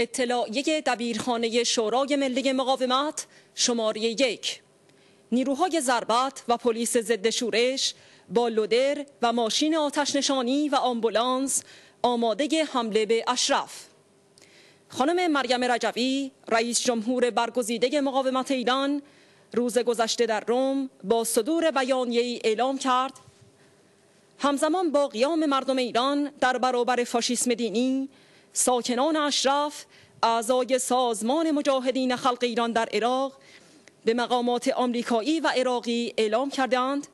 اطلاعیه دبیرخانه شورای ملی مقاومت شماره یک نیروهای ضربت و پلیس ضد شورش با لودر و ماشین آتش نشانی و آمبولانس آماده حمله به اشرف خانم مریم رجوی رئیس جمهور برگزیده مقاومت ایران روز گذشته در روم با صدور بیانیه اعلام کرد همزمان با قیام مردم ایران در برابر فاشیسم دینی ساکنان اشرف اعضای سازمان مجاهدین خلق ایران در عراق به مقامات آمریکایی و عراقی اعلام کردند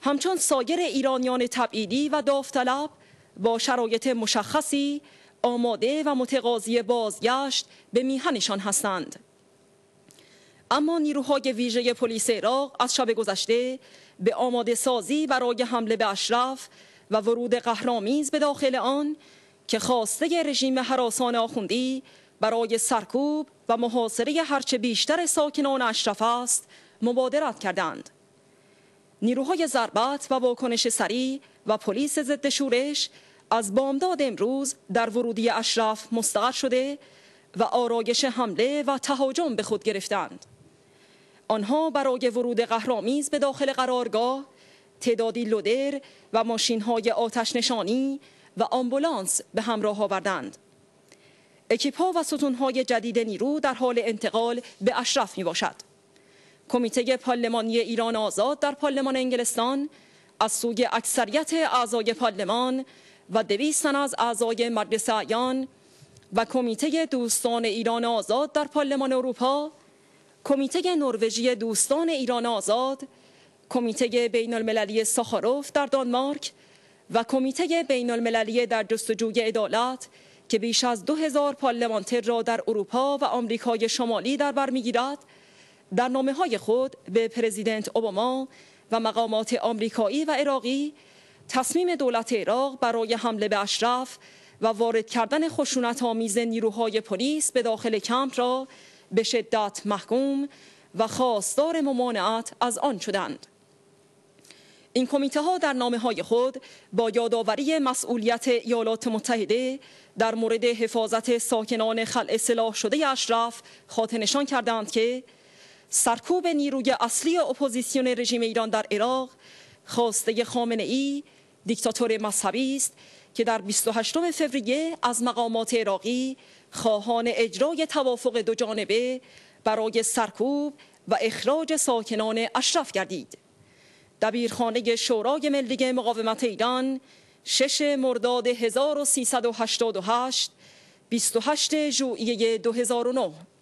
همچون سایر ایرانیان تبعیدی و داوطلب با شرایط مشخصی آماده و متقاضی بازگشت به میهنشان هستند اما نیروهای ویژه پلیس عراق از شب گذشته به آماده سازی برای حمله به اشرف و ورود قهرامیز به داخل آن که خواسته رژیم حراسان آخوندی برای سرکوب و محاصره هرچه بیشتر ساکنان اشرف است مبادرت کردند نیروهای ضربت و واکنش سریع و پلیس ضد شورش از بامداد امروز در ورودی اشرف مستقر شده و آرایش حمله و تهاجم به خود گرفتند آنها برای ورود قهرامیز به داخل قرارگاه تعدادی لودر و ماشین های آتش نشانی و آمبولانس به همراه آوردند. اکیپا و ستونهای جدید نیرو در حال انتقال به اشرف می باشد. کمیته پارلمانی ایران آزاد در پارلمان انگلستان از سوی اکثریت اعضای پارلمان و دویست از اعضای مجلس اعیان و کمیته دوستان ایران آزاد در پارلمان اروپا کمیته نروژی دوستان ایران آزاد کمیته بین المللی ساخاروف در دانمارک و کمیته بین المللی در جستجوی عدالت که بیش از دو هزار پارلمانتر را در اروپا و آمریکای شمالی در بر میگیرد در نامه های خود به پرزیدنت اوباما و مقامات آمریکایی و عراقی تصمیم دولت عراق برای حمله به اشرف و وارد کردن خشونت آمیز نیروهای پلیس به داخل کمپ را به شدت محکوم و خواستار ممانعت از آن شدند. این کمیته ها در نامه های خود با یادآوری مسئولیت ایالات متحده در مورد حفاظت ساکنان خلع سلاح شده اشرف خاطر نشان کردند که سرکوب نیروی اصلی اپوزیسیون رژیم ایران در عراق خواسته خامنه ای دیکتاتور مذهبی است که در 28 فوریه از مقامات عراقی خواهان اجرای توافق دو جانبه برای سرکوب و اخراج ساکنان اشرف گردید. دبیرخانه شورای ملی مقاومت ایران شش مرداد 1388 28 ژوئیه 2009